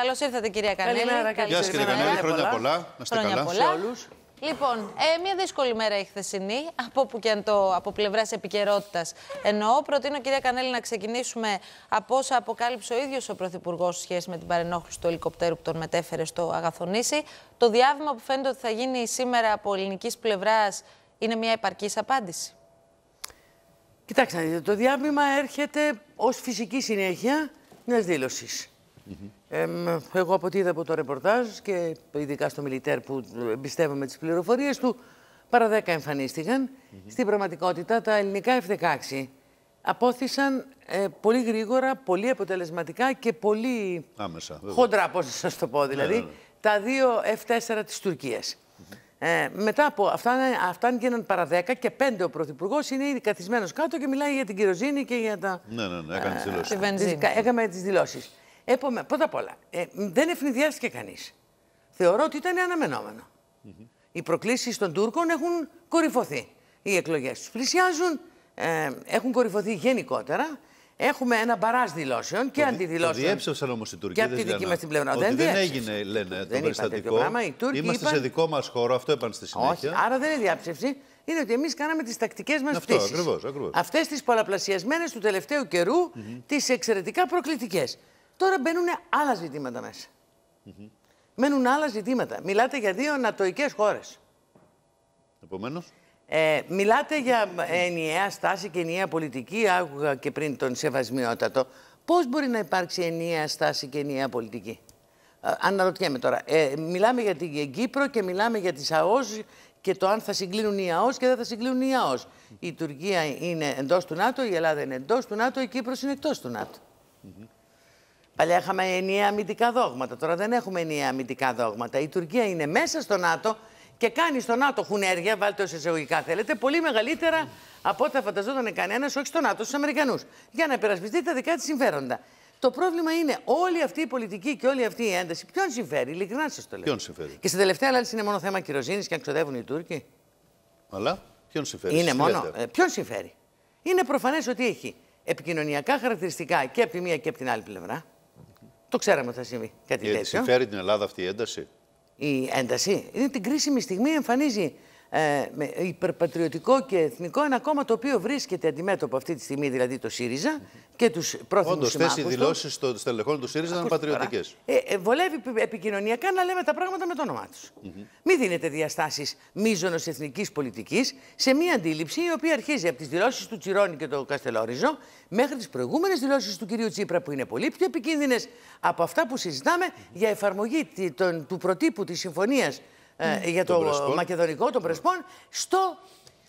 Καλώς ήρθατε, κυρία Κανέλη. Καλημέρα, καλή Γεια σας, κυρία Κανέλη. Χρόνια πολλά. Να είστε καλά. Πολλά. Σε όλους. Λοιπόν, ε, μια δύσκολη μέρα η χθεσινή, από που και αν το από πλευράς επικαιρότητας εννοώ. Προτείνω, κυρία Κανέλη, να ξεκινήσουμε από όσα αποκάλυψε ο ίδιος ο Πρωθυπουργός σχέση με την παρενόχληση του ελικοπτέρου που τον μετέφερε στο Αγαθονήσι. Το διάβημα που φαίνεται ότι θα γίνει σήμερα από ελληνικής πλευράς είναι μια επαρκής απάντηση. Κοιτάξτε, το διάβημα έρχεται ως φυσική συνέχεια μιας δήλωσης. Ε, εγώ από ό,τι είδα από το ρεπορτάζ και ειδικά στο μιλιτέρ που εμπιστεύομαι τις πληροφορίες του, παρά εμφανίστηκαν. Στην πραγματικότητα τα ελληνικά F-16 απόθυσαν ε, πολύ γρήγορα, πολύ αποτελεσματικά και πολύ χοντρά, πώς να σας το πω δηλαδή, ναι, τα δύο F4 της τουρκιας Ε, μετά από αυτά, αυτά παραδέκα παρά 10 και πέντε ο Πρωθυπουργός είναι ήδη καθισμένος κάτω και μιλάει για την κυροζήνη και για τα. Ναι, ναι, ναι, έκανε τις ε, δηλώσεις. Έκαμε τις δηλώσεις. Επομέ... Πρώτα απ' όλα, ε, δεν ευνηδιάστηκε κανείς. Θεωρώ ότι ήταν αναμενόμενο. Mm -hmm. Οι προκλήσεις των Τούρκων έχουν κορυφωθεί. Οι εκλογές τους πλησιάζουν, ε, έχουν κορυφωθεί γενικότερα. Έχουμε ένα μπαρά δηλώσεων και αντιδηλώσεων. Το διέψευσαν όμως οι Τούρκοι. Και από τη δική μας την πλευρά. δεν, έγινε, λένε, το δεν περιστατικό. Είμαστε σε δικό μας χώρο, αυτό έπανε στη συνέχεια. Όχι, άρα δεν είναι διάψευση. Είναι ότι εμείς κάναμε τις τακτικές μας πτήσει. Αυτές τις πολλαπλασιασμένες του τελευταίου καιρού, mm τις εξαιρετικά προκλητικές. Τώρα μπαίνουν άλλα ζητήματα μέσα. Mm Μένουν άλλα ζητήματα. Μιλάτε για δύο νατοικέ χώρες. Επομένως. Ε, μιλάτε για ε, ενιαία στάση και ενιαία πολιτική. Άκουγα και πριν τον σεβασμιότατο. Πώς μπορεί να υπάρξει ενιαία στάση και ενιαία πολιτική. Ε, αναρωτιέμαι τώρα. Ε, μιλάμε για την Κύπρο και μιλάμε για τις ΑΟΣ και το αν θα συγκλίνουν οι ΑΟΣ και δεν θα συγκλίνουν οι ΑΟΣ. Η Τουρκία είναι εντός του ΝΑΤΟ, η Ελλάδα είναι εντός του ΝΑΤΟ, η Κύπρος είναι εκτός του ΝΑΤΟ. Παλιά είχαμε ενιαία αμυντικά δόγματα. Τώρα δεν έχουμε ενιαία αμυντικά δόγματα. Η Τουρκία είναι μέσα στο ΝΑΤΟ και κάνει στο ΝΑΤΟ χουνέργια, βάλτε ω εισαγωγικά θέλετε, πολύ μεγαλύτερα από ό,τι θα φανταζόταν κανένας, όχι στο ΝΑΤΟ, στους Αμερικανούς. Για να υπερασπιστεί τα δικά της συμφέροντα. Το πρόβλημα είναι όλη αυτή η πολιτική και όλη αυτή η ένταση. Ποιον συμφέρει, ειλικρινά σας το λέω. Ποιον συμφέρει. Και στην τελευταία αλλά είναι μόνο θέμα κυροζήνης και αν ξοδεύουν οι Τούρκοι. Αλλά ποιον συμφέρει. Είναι μόνο. Ε, ποιον συμφέρει. Είναι προφανές ότι έχει επικοινωνιακά χαρακτηριστικά και από τη μία και από την άλλη πλευρά. Το ξέραμε ότι θα συμβεί κάτι ε, τέτοιο. Συμφέρει την Ελλάδα αυτή η ένταση. Η ένταση είναι την κρίσιμη στιγμή εμφανίζει ε, υπερπατριωτικό και εθνικό, ένα κόμμα το οποίο βρίσκεται αντιμέτωπο αυτή τη στιγμή, δηλαδή το ΣΥΡΙΖΑ και τους πρόθυμους Όντως, θες οι δηλώσει των στελεχών του ΣΥΡΙΖΑ ήταν πατριωτικές. Ε, ε, βολεύει επικοινωνιακά να λέμε τα πράγματα με το όνομά τους. Mm -hmm. Μην δίνετε διαστάσεις μίζωνος εθνικής πολιτικής σε μια αντίληψη η οποία αρχίζει από τις δηλώσεις του Τσιρόνι και του Καστελόριζο μέχρι τις προηγούμενες δηλώσεις του κυρίου Τσίπρα που είναι πολύ πιο επικίνδυνες από αυτά που συζητάμε mm -hmm. για εφαρμογή του προτύπου της συμφωνίας ε, ναι. για το, μακεδονικό των ναι. Πρεσπών στο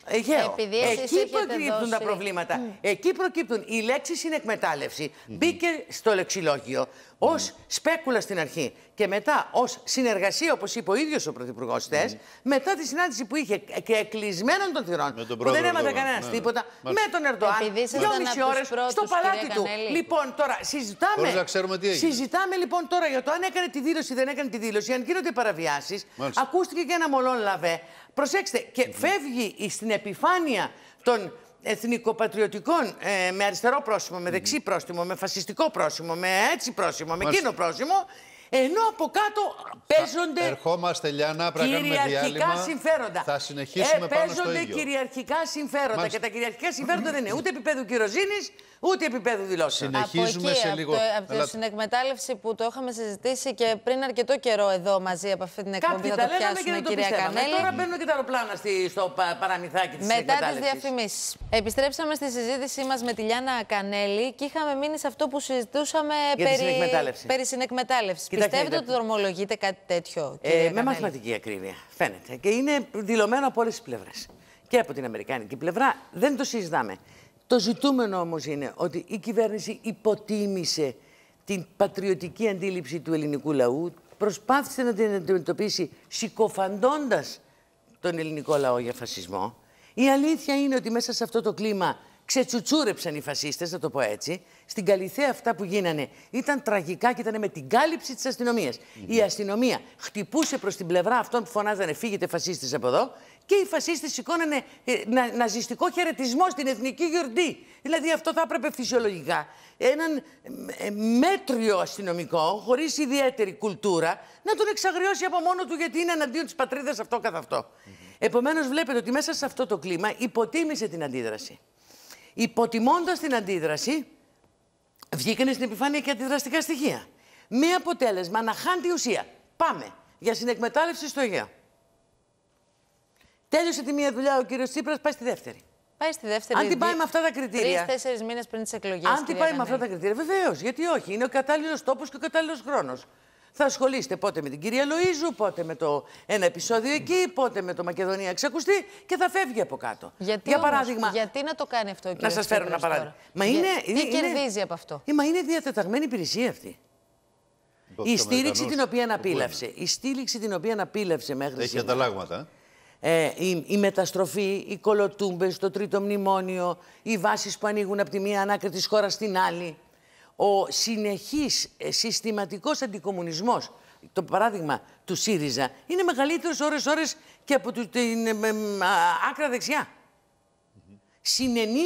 Αιγαίο. Ε. Mm. Εκεί προκύπτουν τα προβλήματα. Εκεί προκύπτουν. Η λέξη συνεκμετάλλευση mm μπήκε στο λεξιλόγιο ως σπέκουλα στην αρχή και μετά ως συνεργασία, όπως είπε ο ίδιος ο Πρωθυπουργός χθες, ναι. μετά τη συνάντηση που είχε και κλεισμένων των θυρών, που δεν έμαθε κανένας ναι, ναι. τίποτα, με τον Ερντοάν, δυόμιση ώρες στο παλάτι του. Κανέλη. Λοιπόν, τώρα συζητάμε. Συζητάμε λοιπόν τώρα για το αν έκανε τη δήλωση ή δεν έκανε τη δήλωση, αν γίνονται παραβιάσεις. Ακούστηκε και ένα μολόν λαβέ. Προσέξτε, και φεύγει στην επιφάνεια των εθνικοπατριωτικών, ε, με αριστερό πρόσημο, με δεξί πρόσημο, με φασιστικό πρόσημο, με έτσι πρόσημο, με εκείνο πρόσημο, ενώ από κάτω παίζονται. Θα ερχόμαστε, Λιάννα, πρέπει διάλειμμα. συμφέροντα. Θα συνεχίσουμε ε, πάνω Παίζονται στο ίδιο. κυριαρχικά συμφέροντα. Μάλιστα. Και τα κυριαρχικά συμφέροντα δεν είναι ούτε επίπεδου κυροζήνης, ούτε επίπεδου δηλώσεων. Συνεχίζουμε από εκεί, σε λίγο. Από, το, από Αλλά... συνεκμετάλλευση που το είχαμε συζητήσει και πριν αρκετό καιρό εδώ μαζί από αυτή την εκπομπή. Κάποιοι θα το και δεν το κυρία ε, Κανέλη. Τώρα μπαίνουν και τα αεροπλάνα στο παραμυθάκι της Μετά τις διαφημίσεις. Επιστρέψαμε στη συζήτησή μας με τη Λιάννα Κανέλη και είχαμε μείνει σε αυτό που συζητούσαμε περί συνεκμετάλλευση. Πιστεύετε ότι δρομολογείται κάτι τέτοιο. Ε, με μαθηματική ακρίβεια. Φαίνεται. Και είναι δηλωμένο από όλες τις πλευρές. Και από την Αμερικανική πλευρά δεν το συζητάμε. Το ζητούμενο όμως είναι ότι η κυβέρνηση υποτίμησε την πατριωτική αντίληψη του ελληνικού λαού, προσπάθησε να την αντιμετωπίσει συκοφαντώντας τον ελληνικό λαό για φασισμό. Η αλήθεια είναι ότι μέσα σε αυτό το κλίμα ξετσουτσούρεψαν οι φασίστες, να το πω έτσι. Στην Καλυθέα αυτά που γίνανε ήταν τραγικά και ήταν με την κάλυψη της αστυνομίας. Η αστυνομία χτυπούσε προς την πλευρά αυτών που φωνάζανε Φύγετε φασίστες από εδώ και οι φασίστες σηκώνανε ε, να, ναζιστικό χαιρετισμό στην εθνική γιορτή. Δηλαδή αυτό θα έπρεπε φυσιολογικά έναν ε, μέτριο αστυνομικό, χωρίς ιδιαίτερη κουλτούρα, να τον εξαγριώσει από μόνο του γιατί είναι εναντίον της πατρίδας αυτό καθ' αυτό. Mm Επομένως, βλέπετε ότι μέσα σε αυτό το κλίμα υποτίμησε την αντίδραση. Υποτιμώντας την αντίδραση, βγήκανε στην επιφάνεια και αντιδραστικά στοιχεία. Με αποτέλεσμα να χάνει τη ουσία. Πάμε για συνεκμετάλλευση στο Αιγαίο. Τέλειωσε τη μία δουλειά ο κύριος Τσίπρας, πάει στη δεύτερη. Πάει στη δεύτερη. Αν την πάει με αυτά τα κριτήρια. Τρει-τέσσερι μήνες πριν τις εκλογές. Αν την πάει με αυτά τα κριτήρια, βεβαίως. Γιατί όχι. Είναι ο κατάλληλος τόπος και ο κατάλληλος χρόνος θα ασχολείστε πότε με την κυρία Λοίζου, πότε με το ένα επεισόδιο εκεί, πότε με το Μακεδονία εξακουστεί και θα φεύγει από κάτω. Γιατί, για παράδειγμα. Όμως, γιατί να το κάνει αυτό ο Να σας φέρω ένα παράδειγμα. Τώρα. Μα είναι, για, είναι, τι κερδίζει είναι, από αυτό. Μα είναι διατεταγμένη υπηρεσία αυτή. Η στήριξη την οποία αναπήλαυσε. Η στήριξη την οποία αναπήλαυσε μέχρι Έχει ανταλλάγματα. Ε? ε, η, η, μεταστροφή, οι κολοτούμπες, το τρίτο μνημόνιο, οι βάσεις που ανοίγουν από τη μία ανάκρη τη χώρα στην άλλη ο συνεχής ε, συστηματικός αντικομουνισμός, το παράδειγμα του ΣΥΡΙΖΑ, είναι μεγαλύτερος ώρες-ώρες και από την ε, άκρα δεξιά.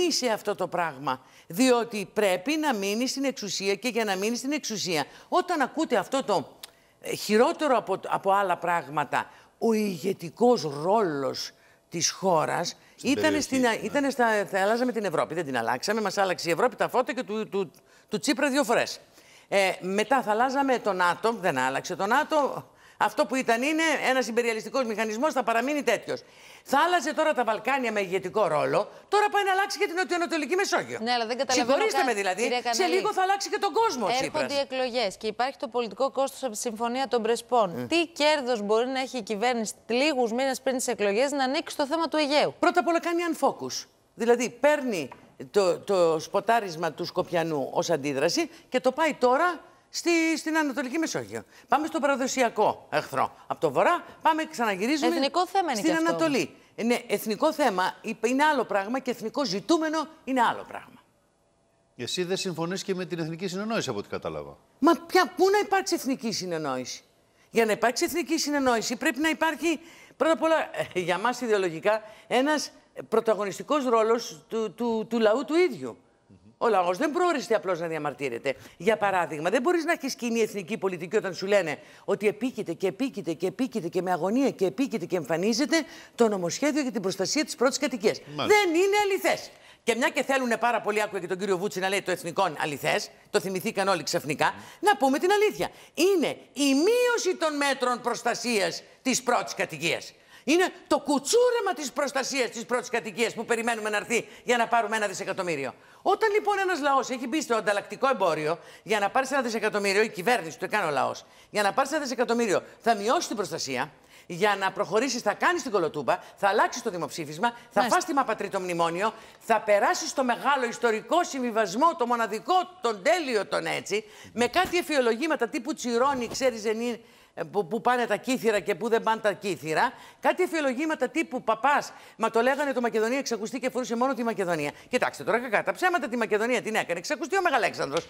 σε αυτό το πράγμα, διότι πρέπει να μείνει στην εξουσία και για να μείνει στην εξουσία. Όταν ακούτε αυτό το ε, χειρότερο από, από άλλα πράγματα, ο ηγετικός ρόλος της χώρας ήταν, στην, ναι. ήτανε στα. Θα αλλάζαμε την Ευρώπη. Δεν την αλλάξαμε. Μας άλλαξε η Ευρώπη τα φώτα και του, του, του, Τσίπρα δύο φορές. Ε, μετά θα αλλάζαμε τον ΝΑΤΟ. Δεν άλλαξε τον ΝΑΤΟ αυτό που ήταν είναι ένας υπεριαλιστικός μηχανισμός, θα παραμείνει τέτοιος. Θα άλλαζε τώρα τα Βαλκάνια με ηγετικό ρόλο, τώρα πάει να αλλάξει και την Νοτιοανατολική Μεσόγειο. Ναι, αλλά δεν καταλαβαίνω. Συγχωρήστε με δηλαδή, σε λίγο θα αλλάξει και τον κόσμο Έρχονται οι εκλογές και υπάρχει το πολιτικό κόστος από τη Συμφωνία των Πρεσπών. Ε. Τι κέρδος μπορεί να έχει η κυβέρνηση λίγους μήνες πριν τις εκλογές να ανοίξει το θέμα του Αιγαίου. Πρώτα απ' όλα κάνει unfocus. Δηλαδή παίρνει το, το σποτάρισμα του Σκοπιανού ως αντίδραση και το πάει τώρα στην Ανατολική Μεσόγειο. Πάμε στο παραδοσιακό εχθρό. Από το βορρά πάμε και ξαναγυρίζουμε εθνικό θέμα είναι στην Ανατολή. Ναι, εθνικό θέμα είναι άλλο πράγμα και εθνικό ζητούμενο είναι άλλο πράγμα. Εσύ δεν συμφωνείς και με την εθνική συνεννόηση, από ό,τι κατάλαβα. Μα πια, πού να υπάρξει εθνική συνεννόηση. Για να υπάρξει εθνική συνεννόηση πρέπει να υπάρχει πρώτα απ' όλα ε, για μας ιδεολογικά ένας πρωταγωνιστικός ρόλος του, του, του λαού του ίδιου. Ο λαός δεν προοριστεί απλώς να διαμαρτύρεται. Για παράδειγμα, δεν μπορείς να έχεις κοινή εθνική πολιτική όταν σου λένε ότι επίκειται και επίκειται και επίκειται και με αγωνία και επίκειται και εμφανίζεται το νομοσχέδιο για την προστασία της πρώτης κατοικίας. Δεν είναι αληθές. Και μια και θέλουν πάρα πολύ, άκουγα και τον κύριο Βούτσι να λέει το εθνικό αληθές, το θυμηθήκαν όλοι ξαφνικά, να πούμε την αλήθεια. Είναι η μείωση των μέτρων προστασίας της πρώτης κατοικίας. Είναι το κουτσούρεμα της προστασίας της πρώτης κατοικίας που περιμένουμε να έρθει για να πάρουμε ένα δισεκατομμύριο. Όταν λοιπόν ένας λαός έχει μπει στο ανταλλακτικό εμπόριο για να πάρεις ένα δισεκατομμύριο, η κυβέρνηση, το έκανε ο λαός, για να πάρεις ένα δισεκατομμύριο, θα μειώσει την προστασία, για να προχωρήσεις, θα κάνεις την κολοτούμπα, θα αλλάξεις το δημοψήφισμα, θα φά τη μαπατρί το μνημόνιο, θα περάσεις το μεγάλο ιστορικό συμβιβασμό, το μοναδικό, τον τέλειο τον έτσι, με κάτι εφιολογήματα τύπου τσιρώνει, ξέρει, Ζενή, ε, που, που, πάνε τα κύθυρα και που δεν πάνε τα κύθυρα. Κάτι εφιολογήματα τύπου παπάς. Μα το λέγανε το Μακεδονία εξακουστεί και φορούσε μόνο τη Μακεδονία. Κοιτάξτε τώρα κακά. Τα ψέματα τη Μακεδονία την έκανε. Εξακουστεί ο μεγαλεξανδρος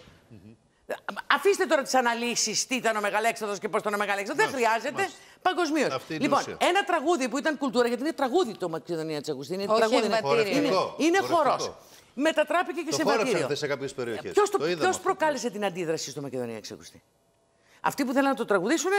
ε, Αφήστε τώρα τις αναλύσεις τι ήταν ο Μεγαλέξανδρος και πώς ήταν ο Μεγαλέξανδρος. Δεν χρειάζεται. Παγκοσμίω. Λοιπόν, ένα τραγούδι που ήταν κουλτούρα, γιατί είναι τραγούδι το Μακεδονία Τσακουστή. Είναι τραγούδι. Είναι, είναι χορός. Μετατράπηκε και το σε βατήριο. σε κάποιες περιοχές. Ποιος προκάλεσε την αντίδραση στο Μακεδονία Τσακουστή. Αυτοί που θέλανε να το τραγουδήσουν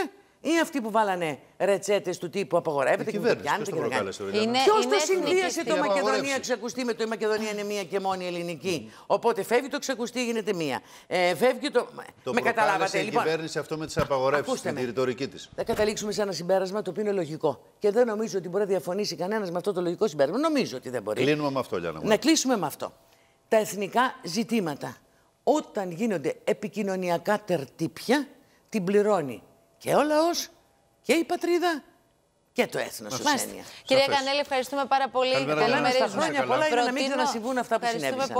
ή αυτοί που βάλανε ρετσέτες του τύπου απαγορεύεται και δεν πιάνετε και δεν κάνει. Ποιος το συνδύασε το Μακεδονία ξεκουστή με το η Μακεδονία είναι μία και μόνη ελληνική. Οπότε φεύγει το ξεκουστή, γίνεται μία. Ε, φεύγει το. το με καταλάβατε. Η λοιπόν- κυβέρνηση αυτό με τις απαγορεύσεις, την ρητορική της. Θα καταλήξουμε σε ένα συμπέρασμα το οποίο είναι λογικό. Και δεν νομίζω ότι μπορεί να διαφωνήσει κανένας με αυτό το λογικό συμπέρασμα. Νομίζω ότι δεν μπορεί. Κλείνουμε με αυτό, Λιάννα. Να κλείσουμε με αυτό. Τα εθνικά ζητήματα όταν γίνονται επικοινωνιακά τερτύπια, την πληρώνει και ο λαός και η πατρίδα και το έθνος σου Κυρία Κανέλη, ευχαριστούμε πάρα πολύ. Καλημέρα, Καλημέρα χρόνια πολλά. για να μην αυτά που συνέβησαν.